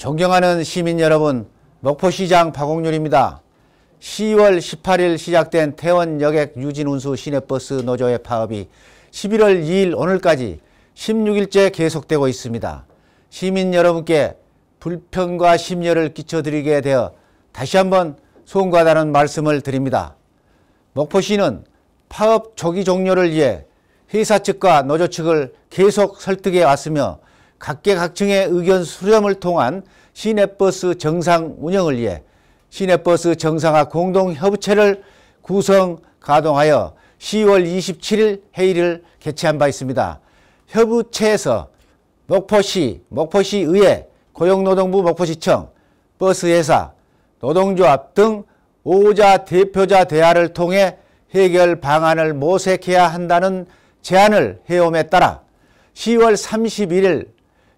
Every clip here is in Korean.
존경하는 시민 여러분, 목포시장 박옥률입니다. 10월 18일 시작된 태원 여객 유진운수 시내버스 노조의 파업이 11월 2일 오늘까지 16일째 계속되고 있습니다. 시민 여러분께 불편과 심려를 끼쳐드리게 되어 다시 한번 송구하다는 말씀을 드립니다. 목포시는 파업 조기 종료를 위해 회사 측과 노조 측을 계속 설득해 왔으며 각계각층의 의견 수렴을 통한 시내버스 정상 운영을 위해 시내버스 정상화 공동협의체를 구성 가동하여 10월 27일 회의를 개최한 바 있습니다. 협의체에서 목포시, 목포시의회, 고용노동부 목포시청, 버스회사, 노동조합 등 5자 대표자 대화를 통해 해결 방안을 모색해야 한다는 제안을 해옴에 따라 10월 31일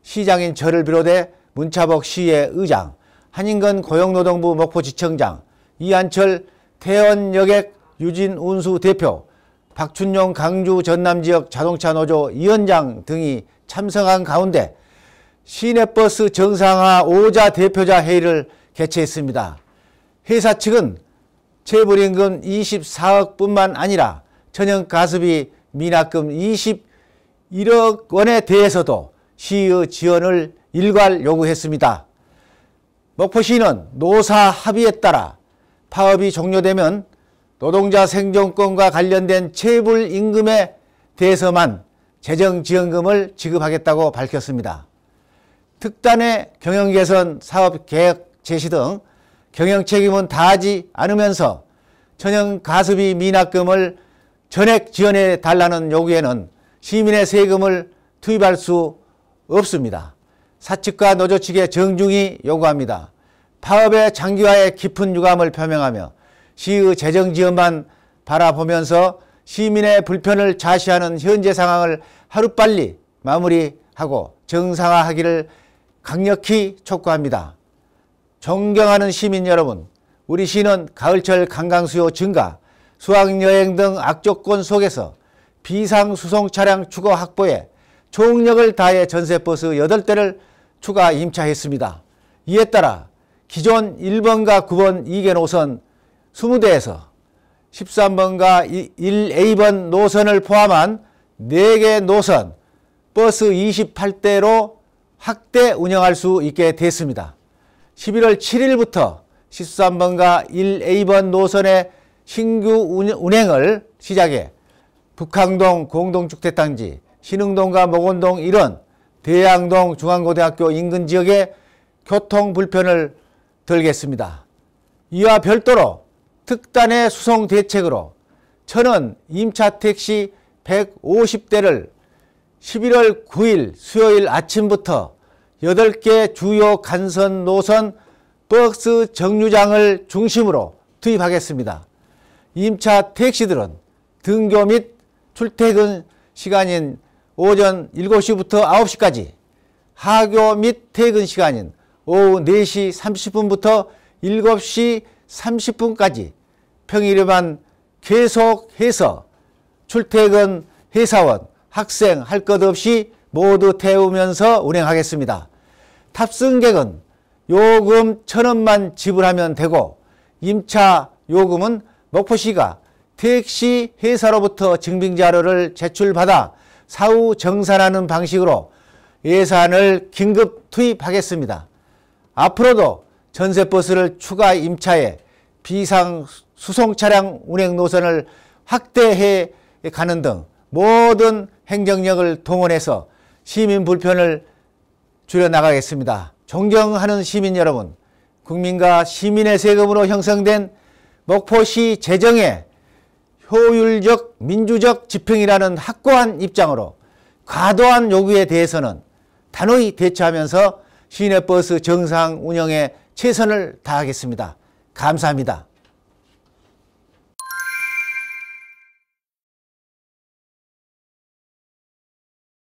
시장인 저를 비롯해 문차복 시의 의장, 한인근 고용노동부 목포지청장, 이한철 태원여객 유진운수 대표, 박춘용 강주 전남지역 자동차 노조 위원장 등이 참석한 가운데 시내버스 정상화 5자 대표자 회의를 개최했습니다. 회사 측은 체불임금 24억뿐만 아니라 천연가스비 미납금 21억 원에 대해서도 시의 지원을 일괄 요구했습니다. 목포시는 노사 합의에 따라 파업이 종료되면 노동자 생존권과 관련된 체불 임금에 대해서만 재정지원금을 지급하겠다고 밝혔습니다. 특단의 경영개선 사업계획 제시 등 경영 책임은 다하지 않으면서 천연 가습이 미납금을 전액 지원해 달라는 요구에는 시민의 세금을 투입할 수 없습니다. 사측과 노조 측의 정중히 요구합니다. 파업의 장기화에 깊은 유감을 표명하며 시의 재정 지원만 바라보면서 시민의 불편을 좌시하는 현재 상황을 하루빨리 마무리하고 정상화하기를 강력히 촉구합니다. 존경하는 시민 여러분, 우리 시는 가을철 관광수요 증가, 수학여행 등 악조건 속에서 비상수송 차량 추가 확보에 총력을 다해 전세버스 8대를 추가 임차했습니다. 이에 따라 기존 1번과 9번 2개 노선 20대에서 13번과 1A번 노선을 포함한 4개 노선 버스 28대로 확대 운영할 수 있게 됐습니다. 11월 7일부터 13번과 1A번 노선의 신규 운행을 시작해 북항동 공동주택단지, 신흥동과 목원동 이런 대양동 중앙고등학교 인근 지역에 교통 불편을 들겠습니다. 이와 별도로 특단의 수송 대책으로 천은 임차 택시 150대를 11월 9일 수요일 아침부터 8개 주요 간선 노선 버스 정류장을 중심으로 투입하겠습니다. 임차 택시들은 등교 및 출퇴근 시간인 오전 7시부터 9시까지 하교 및 퇴근 시간인 오후 4시 30분부터 7시 30분까지 평일에만 계속해서 출퇴근 회사원, 학생 할 것 없이 모두 태우면서 운행하겠습니다. 탑승객은 요금 천원만 지불하면 되고 임차 요금은 목포시가 택시 회사로부터 증빙자료를 제출받아 사후 정산하는 방식으로 예산을 긴급 투입하겠습니다. 앞으로도 전세버스를 추가 임차해 비상 수송 차량 운행 노선을 확대해 가는 등 모든 행정력을 동원해서 시민 불편을 줄여나가겠습니다. 존경하는 시민 여러분, 국민과 시민의 세금으로 형성된 목포시 재정에 효율적 민주적 집행이라는 확고한 입장으로 과도한 요구에 대해서는 단호히 대처하면서 시내버스 정상 운영에 최선을 다하겠습니다. 감사합니다.